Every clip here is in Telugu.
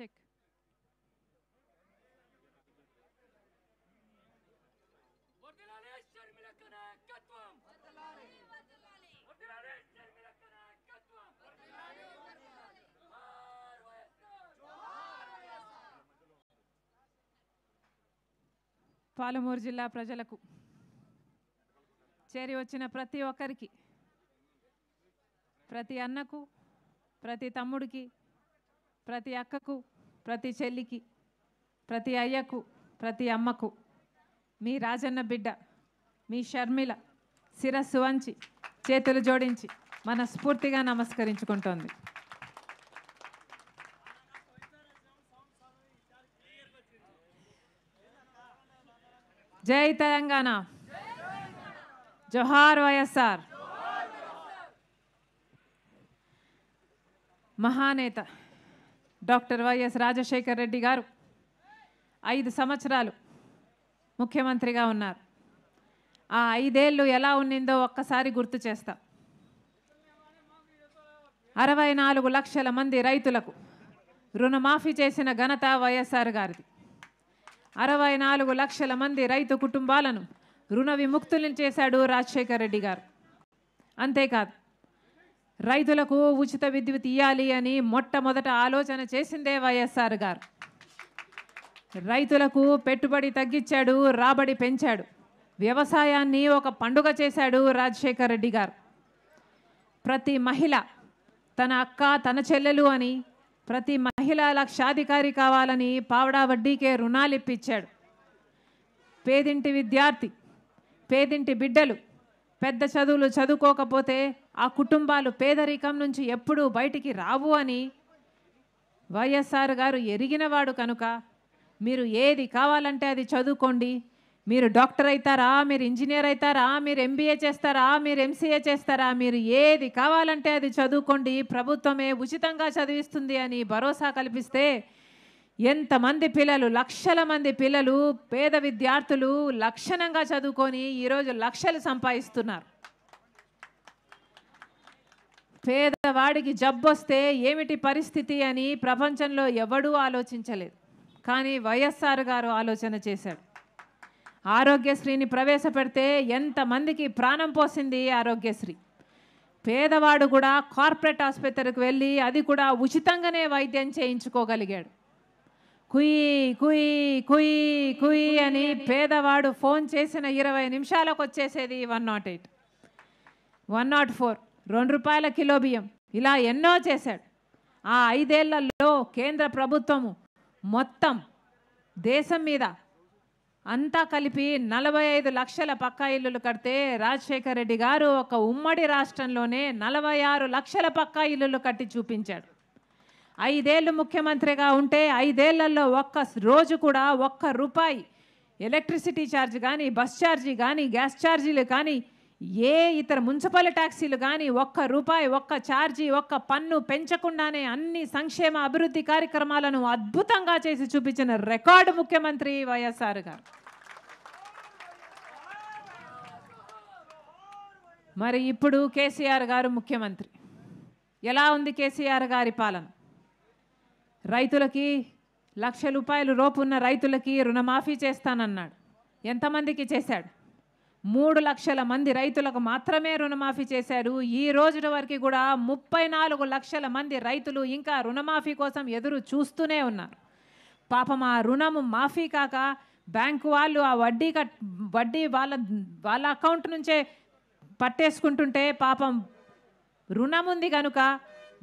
Check. పాలమూరు జిల్లా ప్రజలకు చేరి వచ్చిన ప్రతి ఒక్కరికి ప్రతి అన్నకు ప్రతి తమ్ముడికి ప్రతి అక్కకు ప్రతి చెల్లికి ప్రతి అయ్యకు ప్రతి అమ్మకు మీ రాజన్న బిడ్డ మీ షర్మిల శిరస్సు వంచి చేతులు జోడించి మన స్ఫూర్తిగా నమస్కరించుకుంటోంది జై తెలంగాణ జోహార్ వైఎస్ఆర్ మహానేత డాక్టర్ వైఎస్ రాజశేఖర్ రెడ్డి గారు ఐదు సంవత్సరాలు ముఖ్యమంత్రిగా ఉన్నారు ఆ ఐదేళ్ళు ఎలా ఉన్నిందో ఒక్కసారి గుర్తు చేస్తా అరవై నాలుగు లక్షల మంది రైతులకు రుణమాఫీ చేసిన ఘనత వైఎస్ఆర్ గారిది అరవై నాలుగు లక్షల మంది రైతు కుటుంబాలను రుణ విముక్తులను చేశాడు రాజశేఖర్ రెడ్డి గారు అంతేకాదు రైతులకు ఉచిత విద్యుత్ ఇవ్వాలి అని మొట్టమొదట ఆలోచన చేసిందే వైఎస్ఆర్ గారు రైతులకు పెట్టుబడి తగ్గించాడు రాబడి పెంచాడు వ్యవసాయాన్ని ఒక పండుగ చేశాడు రాజశేఖర్ రెడ్డి గారు ప్రతి మహిళ తన అక్క తన చెల్లెలు అని ప్రతి మహిళ లక్షాధికారి కావాలని పావడా వడ్డీకే రుణాలు ఇప్పించాడు పేదింటి విద్యార్థి పేదింటి బిడ్డలు పెద్ద చదువులు చదువుకోకపోతే ఆ కుటుంబాలు పేదరికం నుంచి ఎప్పుడూ బయటికి రావు అని వైఎస్ఆర్ గారు ఎరిగినవాడు కనుక మీరు ఏది కావాలంటే అది చదువుకోండి మీరు డాక్టర్ అవుతారా మీరు ఇంజనీర్ అవుతారా మీరు ఎంబీఏ చేస్తారా మీరు ఎంసీఏ చేస్తారా మీరు ఏది కావాలంటే అది చదువుకోండి ప్రభుత్వమే ఉచితంగా చదివిస్తుంది అని భరోసా కల్పిస్తే ఎంతమంది పిల్లలు లక్షల మంది పిల్లలు పేద విద్యార్థులు లక్షణంగా చదువుకొని ఈరోజు లక్షలు సంపాదిస్తున్నారు పేదవాడికి జబ్బొస్తే ఏమిటి పరిస్థితి అని ప్రపంచంలో ఎవడూ ఆలోచించలేదు కానీ వైఎస్ఆర్ గారు ఆలోచన చేశాడు ఆరోగ్యశ్రీని ప్రవేశపెడితే ఎంతమందికి ప్రాణం పోసింది ఆరోగ్యశ్రీ పేదవాడు కూడా కార్పొరేట్ ఆసుపత్రికి వెళ్ళి అది కూడా ఉచితంగానే వైద్యం చేయించుకోగలిగాడు కుయి కుయి కుయి కుయి అని పేదవాడు ఫోన్ చేసిన ఇరవై నిమిషాలకు వచ్చేసేది one nought eight one nought four రెండు రూపాయల కిలో బియ్యం ఇలా ఎన్నో చేశాడు ఆ ఐదేళ్లలో కేంద్ర ప్రభుత్వము మొత్తం దేశం మీద అంతా కలిపి నలభై ఐదు లక్షల పక్కా ఇల్లులు కడితే రాజశేఖర రెడ్డి గారు ఒక ఉమ్మడి రాష్ట్రంలోనే నలభై ఆరు లక్షల పక్కా ఇల్లులు కట్టి చూపించాడు ఐదేళ్ళు ముఖ్యమంత్రిగా ఉంటే ఐదేళ్లలో ఒక్క రోజు కూడా ఒక్క రూపాయి ఎలక్ట్రిసిటీ ఛార్జ్ కానీ బస్ ఛార్జీ కానీ గ్యాస్ ఛార్జీలు కానీ ఏ ఇతర మున్సిపల్ ట్యాక్సీలు కానీ ఒక్క రూపాయి ఒక్క ఛార్జీ ఒక్క పన్ను పెంచకుండానే అన్ని సంక్షేమ అభివృద్ధి కార్యక్రమాలను అద్భుతంగా చేసి చూపించిన రికార్డు ముఖ్యమంత్రి వైఎస్ఆర్ గారు మరి ఇప్పుడు కేసీఆర్ గారు ముఖ్యమంత్రి ఎలా ఉంది కేసీఆర్ గారి పాలన రైతులకి లక్ష రూపాయలు రోపు ఉన్న రైతులకి రుణమాఫీ చేస్తానన్నాడు ఎంతమందికి చేశాడు మూడు లక్షల మంది రైతులకు మాత్రమే రుణమాఫీ చేశారు ఈ రోజు వరకు కూడా ముప్పై నాలుగు లక్షల మంది రైతులు ఇంకా రుణమాఫీ కోసం ఎదురు చూస్తూనే ఉన్నారు పాపం ఆ రుణము మాఫీ కాక బ్యాంకు వాళ్ళు ఆ వడ్డీ కట్ వడ్డీ వాళ్ళ వాళ్ళ అకౌంట్ నుంచే పట్టేసుకుంటుంటే పాపం రుణం ఉంది కనుక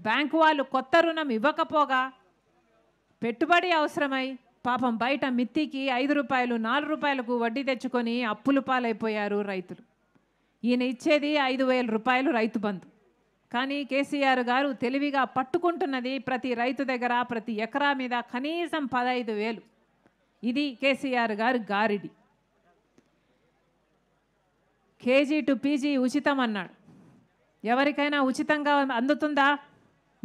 బ్యాంకు వాళ్ళు కొత్త రుణం ఇవ్వకపోగా పెట్టుబడి అవసరమై పాపం బయట మిత్తికి ఐదు రూపాయలు నాలుగు రూపాయలకు వడ్డీ తెచ్చుకొని అప్పులు పాలైపోయారు రైతులు ఈయన ఇచ్చేది ఐదు వేల రూపాయలు రైతు బంధు కానీ కేసీఆర్ గారు తెలివిగా పట్టుకుంటున్నది ప్రతి రైతు దగ్గర ప్రతి ఎకరా మీద కనీసం పదహైదు వేలు ఇది కేసీఆర్ గారు గారిడి కేజీ టు పీజీ ఉచితం అన్నాడు ఎవరికైనా ఉచితంగా అందుతుందా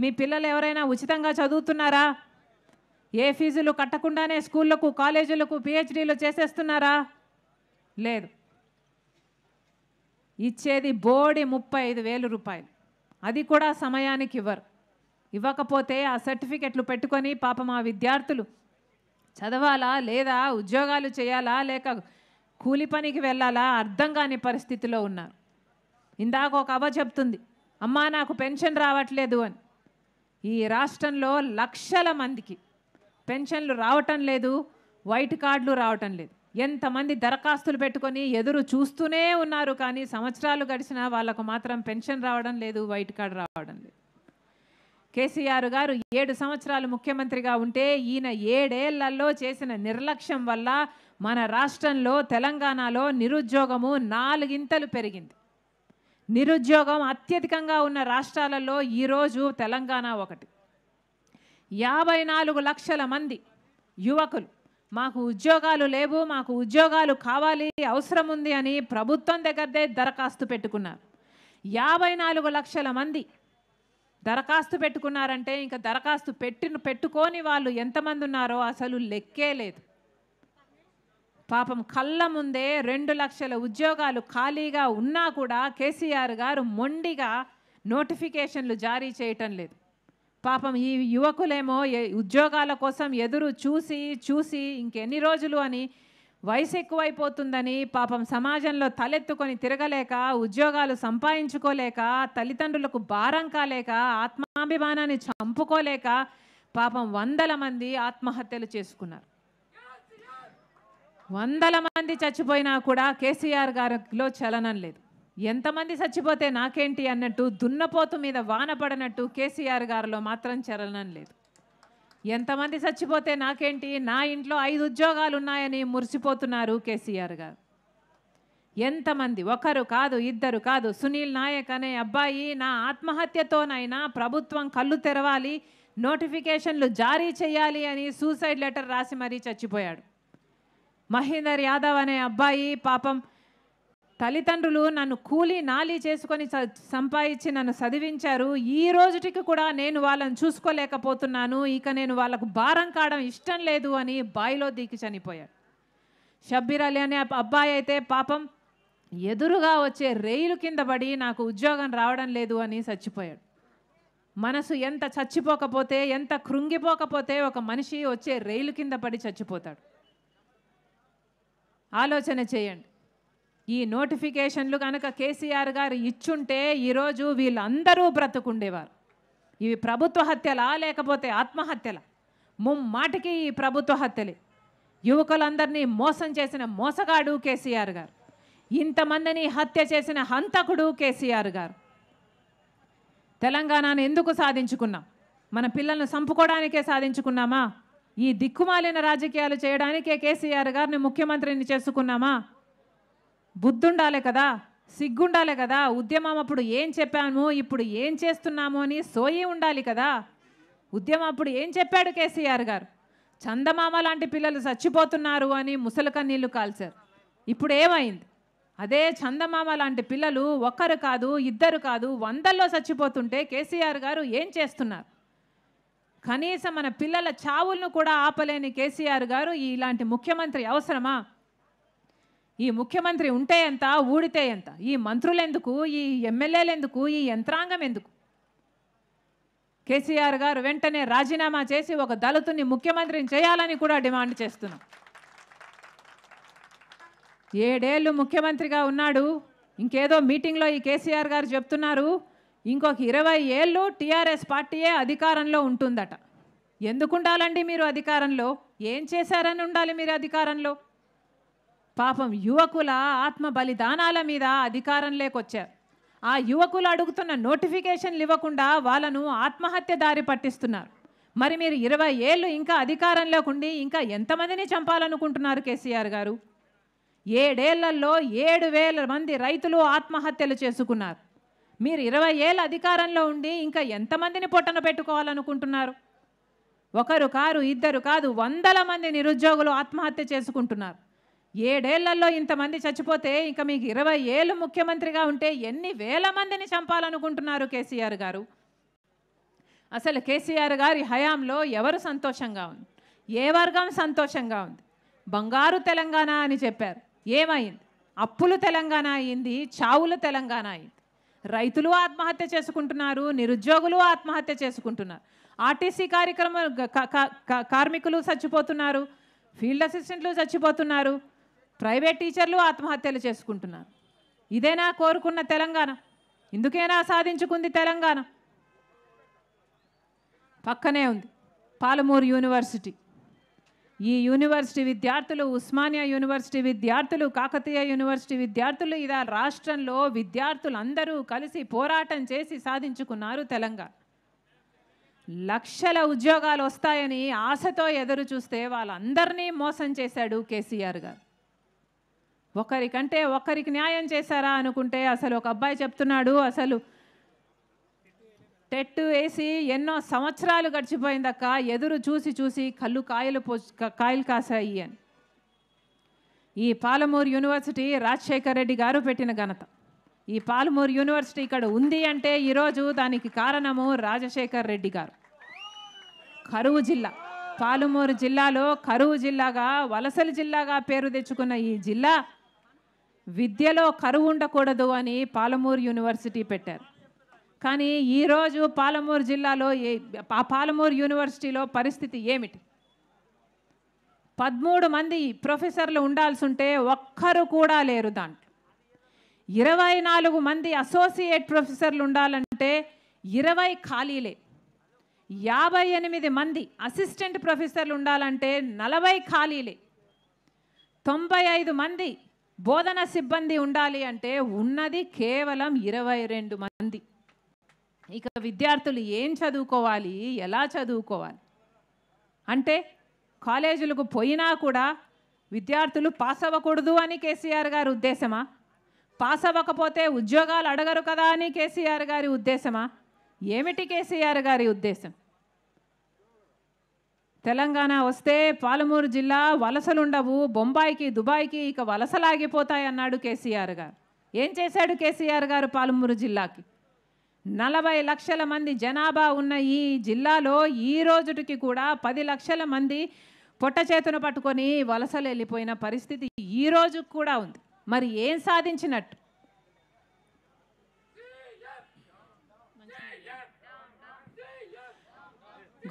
మీ పిల్లలు ఎవరైనా ఉచితంగా చదువుతున్నారా ఏ ఫీజులు కట్టకుండానే స్కూళ్ళకు కాలేజీలకు పిహెచ్డీలు చేసేస్తున్నారా లేదు ఇచ్చేది బోడి ముప్పై ఐదు వేలు రూపాయలు అది కూడా సమయానికి ఇవ్వరు ఇవ్వకపోతే ఆ సర్టిఫికెట్లు పెట్టుకొని పాపం ఆ విద్యార్థులు చదవాలా లేదా ఉద్యోగాలు చేయాలా లేక కూలి పనికి వెళ్ళాలా అర్థం కాని పరిస్థితిలో ఉన్నారు ఇందాక ఒక అవ చెప్తుంది అమ్మా నాకు పెన్షన్ రావట్లేదు అని ఈ రాష్ట్రంలో లక్షల మందికి పెన్షన్లు రావటం లేదు వైట్ కార్డులు రావటం లేదు ఎంతమంది దరఖాస్తులు పెట్టుకొని ఎదురు చూస్తూనే ఉన్నారు కానీ సంవత్సరాలు గడిచినా వాళ్ళకు మాత్రం పెన్షన్ రావడం లేదు వైట్ కార్డు రావడం లేదు కేసీఆర్ గారు ఏడు సంవత్సరాలు ముఖ్యమంత్రిగా ఉంటే ఈయన ఏడేళ్లలో చేసిన నిర్లక్ష్యం వల్ల మన రాష్ట్రంలో తెలంగాణలో నిరుద్యోగము నాలుగింతలు పెరిగింది నిరుద్యోగం అత్యధికంగా ఉన్న రాష్ట్రాలలో ఈరోజు తెలంగాణ ఒకటి యాభై నాలుగు లక్షల మంది యువకులు మాకు ఉద్యోగాలు లేవు మాకు ఉద్యోగాలు కావాలి అవసరం ఉంది అని ప్రభుత్వం దగ్గరదే దరఖాస్తు పెట్టుకున్నారు యాభై నాలుగు లక్షల మంది దరఖాస్తు పెట్టుకున్నారంటే ఇంకా దరఖాస్తు పెట్టిన పెట్టుకొని వాళ్ళు ఎంతమంది ఉన్నారో అసలు లెక్కే లేదు పాపం కళ్ళ ముందే రెండు లక్షల ఉద్యోగాలు ఖాళీగా ఉన్నా కూడా కేసీఆర్ గారు మొండిగా నోటిఫికేషన్లు జారీ చేయటం లేదు పాపం ఈ యువకులేమో ఉద్యోగాల కోసం ఎదురు చూసి చూసి ఇంకెన్ని రోజులు అని వయసు ఎక్కువైపోతుందని పాపం సమాజంలో తలెత్తుకొని తిరగలేక ఉద్యోగాలు సంపాదించుకోలేక తల్లిదండ్రులకు భారం కాలేక ఆత్మాభిమానాన్ని చంపుకోలేక పాపం వందల మంది ఆత్మహత్యలు చేసుకున్నారు వందల మంది చచ్చిపోయినా కూడా కేసీఆర్ గారిలో చలనం లేదు ఎంతమంది చచ్చిపోతే నాకేంటి అన్నట్టు దున్నపోతు మీద వాన పడనట్టు కేసీఆర్ గారిలో మాత్రం చలనం లేదు ఎంతమంది చచ్చిపోతే నాకేంటి నా ఇంట్లో ఐదు ఉద్యోగాలు ఉన్నాయని మురిసిపోతున్నారు కేసీఆర్ గారు ఎంతమంది ఒకరు కాదు ఇద్దరు కాదు సునీల్ నాయక్ అనే అబ్బాయి నా ఆత్మహత్యతోనైనా ప్రభుత్వం కళ్ళు తెరవాలి నోటిఫికేషన్లు జారీ చేయాలి అని సూసైడ్ లెటర్ రాసి మరీ చచ్చిపోయాడు మహేందర్ యాదవ్ అనే అబ్బాయి పాపం తల్లిదండ్రులు నన్ను కూలి నాలి చేసుకొని సంపాదించి నన్ను చదివించారు ఈ రోజుటికి కూడా నేను వాళ్ళని చూసుకోలేకపోతున్నాను ఇక నేను వాళ్ళకు భారం కావడం ఇష్టం లేదు అని బాయిలో దిగి చనిపోయాడు షబ్బీర్ అలీ అనే అబ్బాయి అయితే పాపం ఎదురుగా వచ్చే రేయిలు కింద పడి నాకు ఉద్యోగం రావడం లేదు అని చచ్చిపోయాడు మనసు ఎంత చచ్చిపోకపోతే ఎంత కృంగిపోకపోతే ఒక మనిషి వచ్చే రైలు కింద పడి చచ్చిపోతాడు ఆలోచన చేయండి ఈ నోటిఫికేషన్లు కనుక కేసీఆర్ గారు ఇచ్చుంటే ఈరోజు వీళ్ళందరూ బ్రతుకుండేవారు ఇవి ప్రభుత్వ హత్యలా లేకపోతే ఆత్మహత్యల ముమ్మాటికి ఈ ప్రభుత్వ హత్యలే యువకులందరినీ మోసం చేసిన మోసగాడు కేసీఆర్ గారు ఇంతమందిని హత్య చేసిన హంతకుడు కేసీఆర్ గారు తెలంగాణను ఎందుకు సాధించుకున్నాం మన పిల్లలను చంపుకోవడానికే సాధించుకున్నామా ఈ దిక్కుమాలిన రాజకీయాలు చేయడానికే కేసీఆర్ గారిని ముఖ్యమంత్రిని చేసుకున్నామా బుద్ధుండాలే కదా సిగ్గుండాలే కదా ఉద్యమం అప్పుడు ఏం చెప్పాము ఇప్పుడు ఏం చేస్తున్నాము అని సోయి ఉండాలి కదా ఉద్యమం అప్పుడు ఏం చెప్పాడు కేసీఆర్ గారు చందమామ లాంటి పిల్లలు చచ్చిపోతున్నారు అని ముసలక నీళ్లు కాల్చారు ఇప్పుడు ఏమైంది అదే చందమామ లాంటి పిల్లలు ఒక్కరు కాదు ఇద్దరు కాదు వందల్లో చచ్చిపోతుంటే కేసీఆర్ గారు ఏం చేస్తున్నారు కనీసం మన పిల్లల చావులను కూడా ఆపలేని కేసీఆర్ గారు ఇలాంటి ముఖ్యమంత్రి అవసరమా ఈ ముఖ్యమంత్రి ఉంటే ఎంత ఊడితే ఎంత ఈ మంత్రులు ఎందుకు ఈ ఎమ్మెల్యేలు ఎందుకు ఈ యంత్రాంగం ఎందుకు కేసీఆర్ గారు వెంటనే రాజీనామా చేసి ఒక దళితుని ముఖ్యమంత్రిని చేయాలని కూడా డిమాండ్ చేస్తున్నాం ఏడేళ్ళు ముఖ్యమంత్రిగా ఉన్నాడు ఇంకేదో మీటింగ్లో ఈ కేసీఆర్ గారు చెప్తున్నారు ఇంకొక ఇరవై ఏళ్ళు టీఆర్ఎస్ పార్టీయే అధికారంలో ఉంటుందట ఎందుకు ఉండాలండి మీరు అధికారంలో ఏం చేశారని ఉండాలి మీరు అధికారంలో పాపం యువకుల ఆత్మ బలిదానాల మీద అధికారం లేకొచ్చారు ఆ యువకులు అడుగుతున్న నోటిఫికేషన్లు ఇవ్వకుండా వాళ్ళను ఆత్మహత్య దారి పట్టిస్తున్నారు మరి మీరు ఇరవై ఏళ్ళు ఇంకా అధికారంలోకి ఉండి ఇంకా ఎంతమందిని చంపాలనుకుంటున్నారు కేసీఆర్ గారు ఏడేళ్లలో ఏడు వేల మంది రైతులు ఆత్మహత్యలు చేసుకున్నారు మీరు ఇరవై ఏళ్ళ అధికారంలో ఉండి ఇంకా ఎంతమందిని పొట్టన పెట్టుకోవాలనుకుంటున్నారు ఒకరు కారు ఇద్దరు కాదు వందల మంది నిరుద్యోగులు ఆత్మహత్య చేసుకుంటున్నారు ఏడేళ్లలో ఇంతమంది చచ్చిపోతే ఇంకా మీకు ఇరవై ఏళ్ళు ముఖ్యమంత్రిగా ఉంటే ఎన్ని వేల మందిని చంపాలనుకుంటున్నారు కేసీఆర్ గారు అసలు కేసీఆర్ గారి హయాంలో ఎవరు సంతోషంగా ఉంది ఏ వర్గం సంతోషంగా ఉంది బంగారు తెలంగాణ అని చెప్పారు ఏమైంది అప్పులు తెలంగాణ అయింది చావులు తెలంగాణ అయింది రైతులు ఆత్మహత్య చేసుకుంటున్నారు నిరుద్యోగులు ఆత్మహత్య చేసుకుంటున్నారు ఆర్టీసీ కార్యక్రమ కార్మికులు చచ్చిపోతున్నారు ఫీల్డ్ అసిస్టెంట్లు చచ్చిపోతున్నారు ప్రైవేట్ టీచర్లు ఆత్మహత్యలు చేసుకుంటున్నారు ఇదేనా కోరుకున్న తెలంగాణ ఇందుకేనా సాధించుకుంది తెలంగాణ పక్కనే ఉంది పాలమూరు యూనివర్సిటీ ఈ యూనివర్సిటీ విద్యార్థులు ఉస్మానియా యూనివర్సిటీ విద్యార్థులు కాకతీయ యూనివర్సిటీ విద్యార్థులు ఇలా రాష్ట్రంలో విద్యార్థులందరూ కలిసి పోరాటం చేసి సాధించుకున్నారు తెలంగాణ లక్షల ఉద్యోగాలు వస్తాయని ఆశతో ఎదురు చూస్తే వాళ్ళందరినీ మోసం చేశాడు కేసీఆర్ గారు ఒకరికంటే ఒకరికి న్యాయం చేశారా అనుకుంటే అసలు ఒక అబ్బాయి చెప్తున్నాడు అసలు టెట్టు వేసి ఎన్నో సంవత్సరాలు గడిచిపోయిందక్క ఎదురు చూసి చూసి కళ్ళు కాయలు పో కాయలు కాసాయి అని ఈ పాలమూరు యూనివర్సిటీ రాజశేఖర్ రెడ్డి గారు పెట్టిన ఘనత ఈ పాలమూరు యూనివర్సిటీ ఇక్కడ ఉంది అంటే ఈరోజు దానికి కారణము రాజశేఖర్ రెడ్డి గారు కరువు జిల్లా పాలమూరు జిల్లాలో కరువు జిల్లాగా వలసలు జిల్లాగా పేరు తెచ్చుకున్న ఈ జిల్లా విద్యలో కరువు ఉండకూడదు అని పాలమూరు యూనివర్సిటీ పెట్టారు కానీ ఈరోజు పాలమూరు జిల్లాలో ఏ పాలమూరు యూనివర్సిటీలో పరిస్థితి ఏమిటి పదమూడు మంది ప్రొఫెసర్లు ఉండాల్సి ఉంటే ఒక్కరు కూడా లేరు దాంట్లో ఇరవై నాలుగు మంది అసోసియేట్ ప్రొఫెసర్లు ఉండాలంటే ఇరవై ఖాళీలే యాభై ఎనిమిది మంది అసిస్టెంట్ ప్రొఫెసర్లు ఉండాలంటే నలభై ఖాళీలే తొంభై ఐదు మంది బోధన సిబ్బంది ఉండాలి అంటే ఉన్నది కేవలం ఇరవై రెండు మంది ఇక విద్యార్థులు ఏం చదువుకోవాలి ఎలా చదువుకోవాలి అంటే కాలేజీలకు పోయినా కూడా విద్యార్థులు పాస్ అవ్వకూడదు అని కేసీఆర్ గారి ఉద్దేశమా పాస్ అవ్వకపోతే ఉద్యోగాలు అడగరు కదా అని కేసీఆర్ గారి ఉద్దేశమా ఏమిటి కేసీఆర్ గారి ఉద్దేశం తెలంగాణ వస్తే పాలమూరు జిల్లా వలసలుండవు బొంబాయికి దుబాయ్కి ఇక వలసలాగిపోతాయి అన్నాడు కేసీఆర్ గారు ఏం చేశాడు కేసీఆర్ గారు పాలమూరు జిల్లాకి నలభై లక్షల మంది జనాభా ఉన్న ఈ జిల్లాలో ఈ రోజుటికి కూడా పది లక్షల మంది పొట్ట చేతున పట్టుకొని వలసలు వెళ్ళిపోయిన పరిస్థితి ఈ రోజు కూడా ఉంది మరి ఏం సాధించినట్టు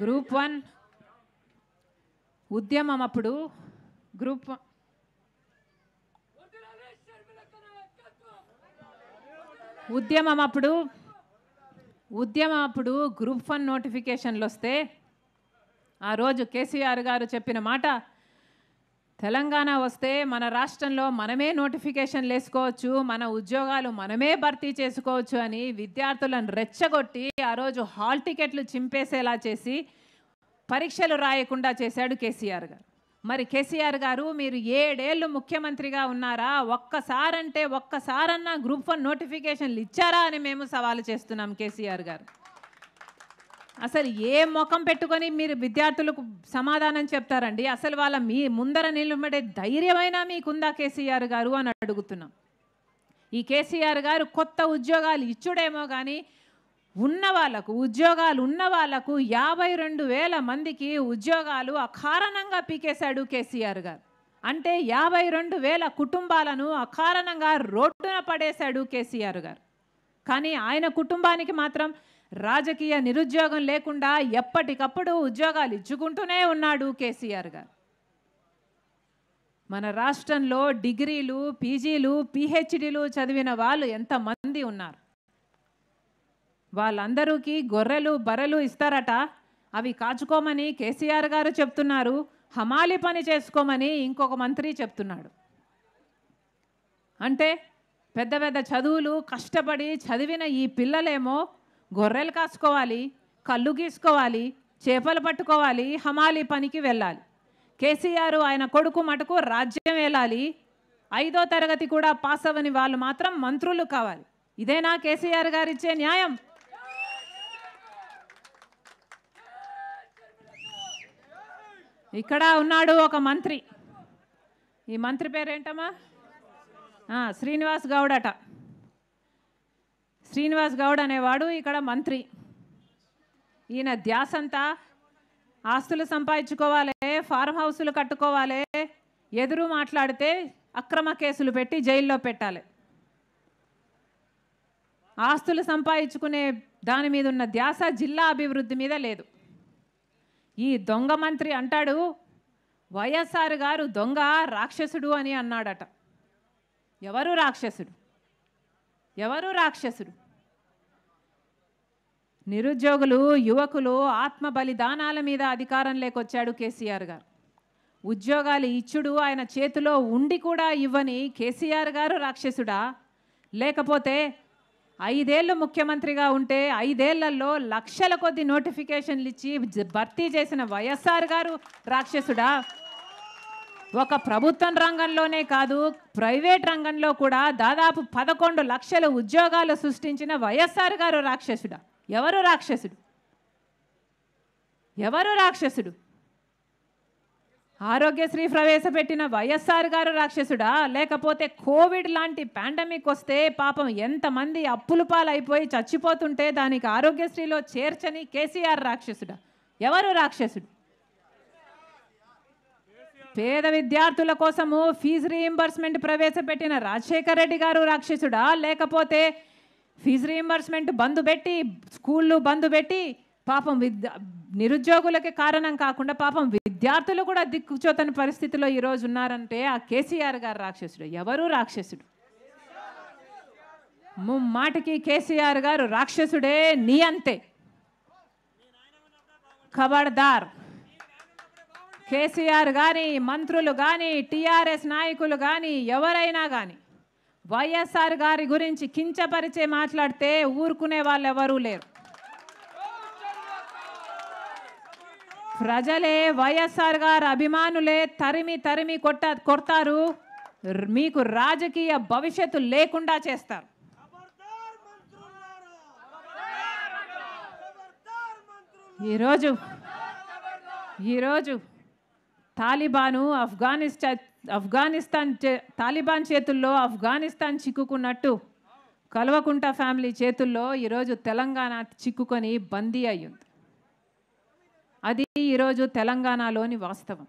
గ్రూప్ వన్ ఉద్యమం అప్పుడు గ్రూప్ ఉద్యమం అప్పుడు ఉద్యమం అప్పుడు గ్రూప్ వన్ నోటిఫికేషన్లు వస్తే ఆ రోజు కేసీఆర్ గారు చెప్పిన మాట తెలంగాణ వస్తే మన రాష్ట్రంలో మనమే నోటిఫికేషన్ వేసుకోవచ్చు మన ఉద్యోగాలు మనమే భర్తీ చేసుకోవచ్చు అని విద్యార్థులను రెచ్చగొట్టి ఆ రోజు హాల్ టికెట్లు చింపేసేలా చేసి పరీక్షలు రాయకుండా చేశాడు కేసీఆర్ గారు మరి కేసీఆర్ గారు మీరు ఏడేళ్ళు ముఖ్యమంత్రిగా ఉన్నారా ఒక్కసారంటే ఒక్కసారన్నా గ్రూప్ వన్ నోటిఫికేషన్లు ఇచ్చారా అని మేము సవాలు చేస్తున్నాం కేసీఆర్ గారు అసలు ఏ ముఖం పెట్టుకొని మీరు విద్యార్థులకు సమాధానం చెప్తారండి అసలు వాళ్ళ మీ ముందర నిలబడే ధైర్యమైనా మీకుందా కేసీఆర్ గారు అని అడుగుతున్నాం ఈ కేసీఆర్ గారు కొత్త ఉద్యోగాలు ఇచ్చుడేమో కానీ ఉన్న వాళ్ళకు ఉద్యోగాలు ఉన్న వాళ్లకు యాభై రెండు వేల మందికి ఉద్యోగాలు అకారణంగా పీకేశాడు కేసీఆర్ గారు అంటే యాభై రెండు వేల కుటుంబాలను అకారణంగా రోడ్డున పడేశాడు కేసీఆర్ గారు కానీ ఆయన కుటుంబానికి మాత్రం రాజకీయ నిరుద్యోగం లేకుండా ఎప్పటికప్పుడు ఉద్యోగాలు ఇచ్చుకుంటూనే ఉన్నాడు కేసీఆర్ గారు మన రాష్ట్రంలో డిగ్రీలు పీజీలు పిహెచ్డీలు చదివిన వాళ్ళు ఎంతమంది ఉన్నారు వాళ్ళందరికీ గొర్రెలు బర్రెలు ఇస్తారట అవి కాచుకోమని కేసీఆర్ గారు చెప్తున్నారు హమాలి పని చేసుకోమని ఇంకొక మంత్రి చెప్తున్నాడు అంటే పెద్ద పెద్ద చదువులు కష్టపడి చదివిన ఈ పిల్లలేమో గొర్రెలు కాసుకోవాలి కళ్ళు గీసుకోవాలి చేపలు పట్టుకోవాలి హమాలి పనికి వెళ్ళాలి కేసీఆర్ ఆయన కొడుకు మటుకు రాజ్యం వెళ్ళాలి ఐదో తరగతి కూడా పాస్ అవని వాళ్ళు మాత్రం మంత్రులు కావాలి ఇదేనా కేసీఆర్ గారిచ్చే న్యాయం ఇక్కడ ఉన్నాడు ఒక మంత్రి ఈ మంత్రి పేరేంటమ్మా శ్రీనివాస్ గౌడ్ అట శ్రీనివాస్ గౌడ్ అనేవాడు ఇక్కడ మంత్రి ఈయన ధ్యాసంతా ఆస్తులు సంపాదించుకోవాలి ఫార్మ్ హౌసులు కట్టుకోవాలి ఎదురు మాట్లాడితే అక్రమ కేసులు పెట్టి జైల్లో పెట్టాలి ఆస్తులు సంపాదించుకునే దాని మీద ఉన్న ధ్యాస జిల్లా అభివృద్ధి మీద లేదు ఈ దొంగ మంత్రి అంటాడు వైఎస్ఆర్ గారు దొంగ రాక్షసుడు అని అన్నాడట ఎవరు రాక్షసుడు ఎవరు రాక్షసుడు నిరుద్యోగులు యువకులు ఆత్మ బలిదానాల మీద అధికారం లేకొచ్చాడు కేసీఆర్ గారు ఉద్యోగాలు ఇచ్చుడు ఆయన చేతిలో ఉండి కూడా ఇవ్వని కేసీఆర్ గారు రాక్షసుడా లేకపోతే ఐదేళ్ళు ముఖ్యమంత్రిగా ఉంటే ఐదేళ్లలో లక్షల కొద్ది నోటిఫికేషన్లు ఇచ్చి భర్తీ చేసిన వైఎస్ఆర్ గారు రాక్షసుడా ఒక ప్రభుత్వం రంగంలోనే కాదు ప్రైవేట్ రంగంలో కూడా దాదాపు పదకొండు లక్షల ఉద్యోగాలు సృష్టించిన వైఎస్ఆర్ గారు రాక్షసుడా ఎవరు రాక్షసుడు ఎవరు రాక్షసుడు ఆరోగ్యశ్రీ ప్రవేశపెట్టిన వైఎస్ఆర్ గారు రాక్షసుడా లేకపోతే కోవిడ్ లాంటి పాండమిక్ వస్తే పాపం ఎంతమంది అప్పులు పాలైపోయి చచ్చిపోతుంటే దానికి ఆరోగ్యశ్రీలో చేర్చని కేసీఆర్ రాక్షసుడా ఎవరు రాక్షసుడు పేద విద్యార్థుల కోసము ఫీజు రీఎంబర్స్మెంట్ ప్రవేశపెట్టిన రాజశేఖర రెడ్డి గారు రాక్షసుడా లేకపోతే ఫీజు రీఎంబర్స్మెంట్ బంద్ పెట్టి స్కూళ్ళు బంద్ పెట్టి పాపం విద్య నిరుద్యోగులకే కారణం కాకుండా పాపం విద్యార్థులు కూడా దిక్కుచోతని పరిస్థితిలో ఈరోజు ఉన్నారంటే ఆ కేసీఆర్ గారు రాక్షసుడు ఎవరు రాక్షసుడు మాటికి కేసీఆర్ గారు రాక్షసుడే నీ అంతే ఖబర్దార్ కేసీఆర్ కానీ మంత్రులు కానీ టీఆర్ఎస్ నాయకులు కానీ ఎవరైనా కానీ వైఎస్ఆర్ గారి గురించి కించపరిచే మాట్లాడితే ఊరుకునే వాళ్ళు ఎవరూ లేరు ప్రజలే వైఎస్ఆర్ గారు అభిమానులే తరిమి తరిమి కొట్ట కొడతారు మీకు రాజకీయ భవిష్యత్తు లేకుండా చేస్తారు ఈరోజు ఈరోజు తాలిబాను ఆఫ్ఘనిస్తా ఆఫ్ఘనిస్తాన్ తాలిబాన్ చేతుల్లో ఆఫ్ఘనిస్తాన్ చిక్కుకున్నట్టు కల్వకుంట ఫ్యామిలీ చేతుల్లో ఈరోజు తెలంగాణ చిక్కుకొని బందీ అయ్యింది అది ఈరోజు తెలంగాణలోని వాస్తవం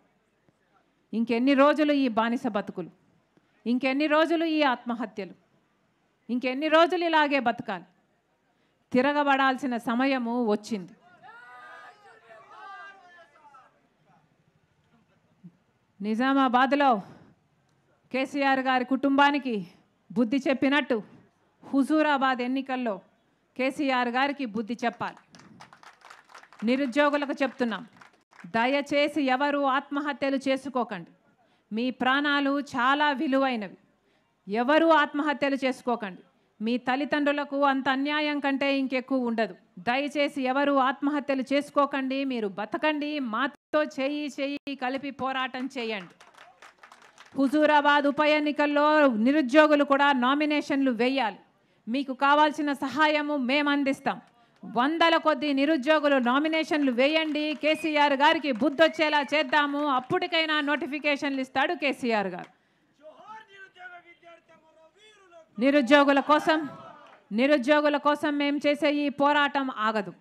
ఇంకెన్ని రోజులు ఈ బానిస బతుకులు ఇంకెన్ని రోజులు ఈ ఆత్మహత్యలు ఇంకెన్ని రోజులు ఇలాగే బతకాలి తిరగబడాల్సిన సమయము వచ్చింది నిజామాబాద్లో కేసీఆర్ గారి కుటుంబానికి బుద్ధి చెప్పినట్టు హుజూరాబాద్ ఎన్నికల్లో కేసీఆర్ గారికి బుద్ధి చెప్పాలి నిరుద్యోగులకు చెప్తున్నాం దయచేసి ఎవరు ఆత్మహత్యలు చేసుకోకండి మీ ప్రాణాలు చాలా విలువైనవి ఎవరు ఆత్మహత్యలు చేసుకోకండి మీ తల్లిదండ్రులకు అంత అన్యాయం కంటే ఇంకెక్కువ ఉండదు దయచేసి ఎవరు ఆత్మహత్యలు చేసుకోకండి మీరు బతకండి మాతో చేయి చేయి కలిపి పోరాటం చేయండి హుజూరాబాద్ ఉప ఎన్నికల్లో నిరుద్యోగులు కూడా నామినేషన్లు వేయాలి మీకు కావాల్సిన సహాయము మేము అందిస్తాం వందల కొద్ది నిరుద్యోగులు నామినేషన్లు వేయండి కేసీఆర్ గారికి బుద్ధొచ్చేలా చేద్దాము అప్పటికైనా నోటిఫికేషన్లు ఇస్తాడు కేసీఆర్ గారు నిరుద్యోగుల కోసం నిరుద్యోగుల కోసం మేము చేసే ఈ పోరాటం ఆగదు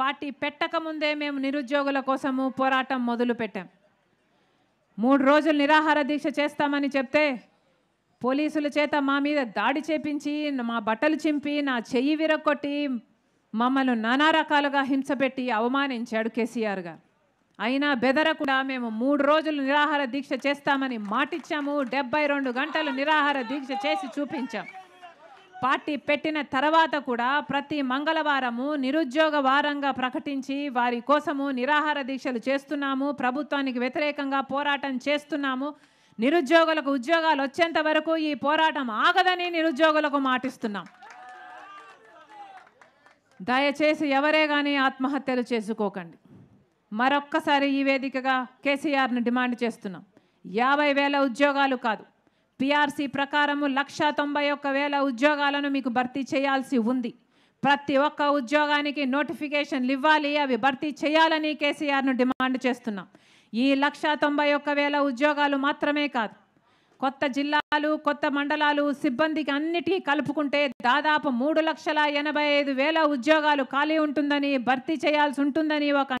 పార్టీ పెట్టకముందే మేము నిరుద్యోగుల కోసము పోరాటం మొదలు పెట్టాం మూడు రోజులు నిరాహార దీక్ష చేస్తామని చెప్తే పోలీసుల చేత మా మీద దాడి చేపించి మా బట్టలు చింపి నా చెయ్యి విరగొట్టి మమ్మల్ని నానా రకాలుగా హింసపెట్టి అవమానించాడు కేసీఆర్ గారు అయినా బెదరకుండా మేము మూడు రోజులు నిరాహార దీక్ష చేస్తామని మాటిచ్చాము డెబ్బై రెండు గంటలు నిరాహార దీక్ష చేసి చూపించాం పార్టీ పెట్టిన తర్వాత కూడా ప్రతి మంగళవారము నిరుద్యోగ వారంగా ప్రకటించి వారి కోసము నిరాహార దీక్షలు చేస్తున్నాము ప్రభుత్వానికి వ్యతిరేకంగా పోరాటం చేస్తున్నాము నిరుద్యోగులకు ఉద్యోగాలు వచ్చేంత వరకు ఈ పోరాటం ఆగదని నిరుద్యోగులకు మాటిస్తున్నాం దయచేసి ఎవరే కానీ ఆత్మహత్యలు చేసుకోకండి మరొక్కసారి ఈ వేదికగా కేసీఆర్ను డిమాండ్ చేస్తున్నాం యాభై వేల ఉద్యోగాలు కాదు పిఆర్సీ ప్రకారము లక్ష తొంభై ఒక్క వేల ఉద్యోగాలను మీకు భర్తీ చేయాల్సి ఉంది ప్రతి ఒక్క ఉద్యోగానికి నోటిఫికేషన్లు ఇవ్వాలి అవి భర్తీ చేయాలని కేసీఆర్ను డిమాండ్ చేస్తున్నాం ఈ లక్ష తొంభై ఒక్క వేల ఉద్యోగాలు మాత్రమే కాదు కొత్త జిల్లాలు కొత్త మండలాలు సిబ్బందికి అన్నిటికీ కలుపుకుంటే దాదాపు మూడు లక్షల ఎనభై ఐదు వేల ఉద్యోగాలు ఖాళీ ఉంటుందని భర్తీ చేయాల్సి ఉంటుందని ఒక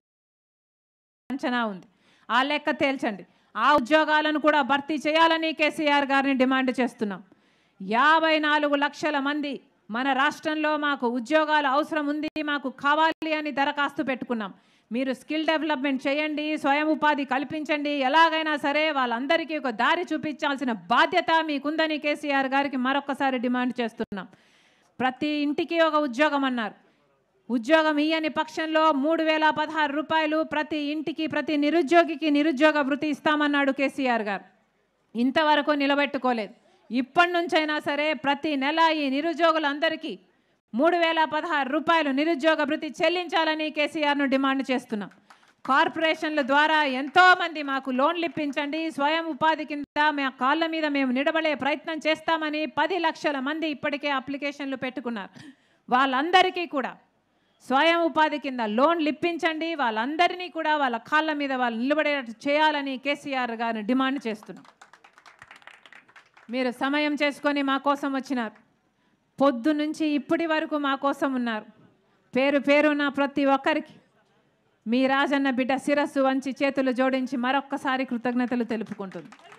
అంచనా ఉంది ఆ లెక్క తేల్చండి ఆ ఉద్యోగాలను కూడా భర్తీ చేయాలని కేసీఆర్ గారిని డిమాండ్ చేస్తున్నాం యాభై నాలుగు లక్షల మంది మన రాష్ట్రంలో మాకు ఉద్యోగాలు అవసరం ఉంది మాకు కావాలి అని దరఖాస్తు పెట్టుకున్నాం మీరు స్కిల్ డెవలప్మెంట్ చేయండి స్వయం ఉపాధి కల్పించండి ఎలాగైనా సరే వాళ్ళందరికీ ఒక దారి చూపించాల్సిన బాధ్యత మీకుందని కేసీఆర్ గారికి మరొకసారి డిమాండ్ చేస్తున్నాం ప్రతి ఇంటికి ఒక ఉద్యోగం అన్నారు ఉద్యోగం ఇయ్యని పక్షంలో మూడు వేల పదహారు రూపాయలు ప్రతి ఇంటికి ప్రతి నిరుద్యోగికి నిరుద్యోగ వృత్తి ఇస్తామన్నాడు కేసీఆర్ గారు ఇంతవరకు నిలబెట్టుకోలేదు ఇప్పటి నుంచైనా సరే ప్రతి నెల ఈ నిరుద్యోగులందరికీ మూడు వేల పదహారు రూపాయలు నిరుద్యోగ భృతి చెల్లించాలని కేసీఆర్ను డిమాండ్ చేస్తున్నాం కార్పొరేషన్ల ద్వారా ఎంతోమంది మాకు లోన్లు ఇప్పించండి స్వయం ఉపాధి కింద మా కాళ్ళ మీద మేము నిలబడే ప్రయత్నం చేస్తామని పది లక్షల మంది ఇప్పటికే అప్లికేషన్లు పెట్టుకున్నారు వాళ్ళందరికీ కూడా స్వయం ఉపాధి కింద లోన్లు ఇప్పించండి వాళ్ళందరినీ కూడా వాళ్ళ కాళ్ళ మీద వాళ్ళు నిలబడేటట్టు చేయాలని కేసీఆర్ గారు డిమాండ్ చేస్తున్నాం మీరు సమయం చేసుకొని మా కోసం వచ్చినారు పొద్దు నుంచి ఇప్పటి వరకు మా కోసం ఉన్నారు పేరు పేరు నా ప్రతి ఒక్కరికి మీ రాజన్న బిడ్డ శిరస్సు వంచి చేతులు జోడించి మరొక్కసారి కృతజ్ఞతలు తెలుపుకుంటుంది